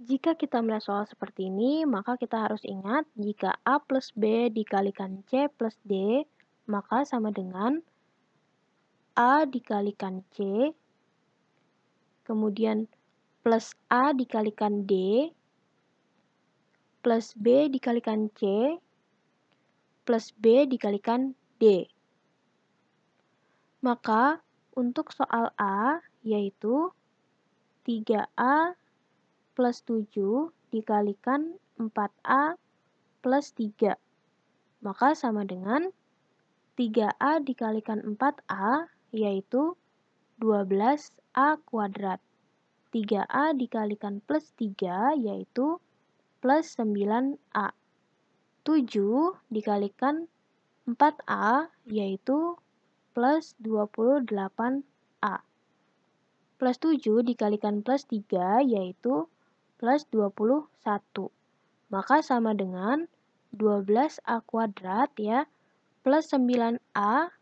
Jika kita melihat soal seperti ini, maka kita harus ingat jika A plus B dikalikan C plus D, maka sama dengan A dikalikan C, kemudian plus A dikalikan D, plus B dikalikan C, plus B dikalikan D. Maka, untuk soal A, yaitu 3A plus 7 dikalikan 4A plus 3. Maka sama dengan 3A dikalikan 4A yaitu 12A kuadrat. 3A dikalikan plus 3 yaitu plus 9A. 7 dikalikan 4A yaitu plus 28A. Plus 7 dikalikan plus 3 yaitu plus 21. Maka sama dengan 12A kuadrat ya, plus 9A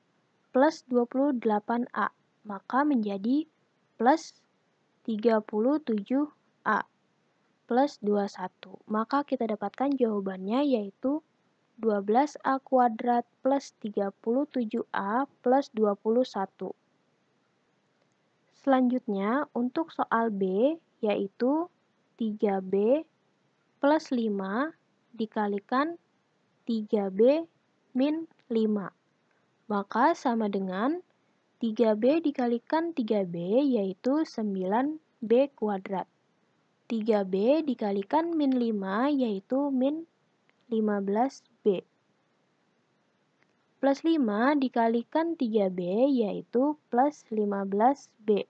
plus 28A. Maka menjadi plus 37A plus 21. Maka kita dapatkan jawabannya yaitu 12A kuadrat plus 37A plus 21. Selanjutnya, untuk soal B, yaitu 3B plus 5 dikalikan 3B min 5. Maka sama dengan 3B dikalikan 3B yaitu 9B kuadrat. 3B dikalikan min 5 yaitu min 15B. Plus 5 dikalikan 3B yaitu plus 15B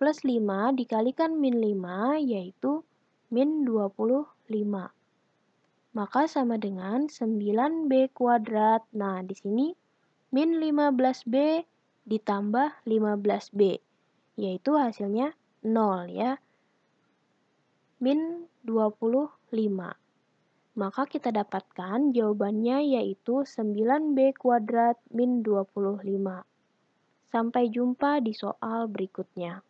plus 5 dikalikan min 5 yaitu min 25. Maka sama dengan 9B kuadrat. Nah, di sini min 15B ditambah 15B, yaitu hasilnya 0 ya. Min 25. Maka kita dapatkan jawabannya yaitu 9B kuadrat min 25. Sampai jumpa di soal berikutnya.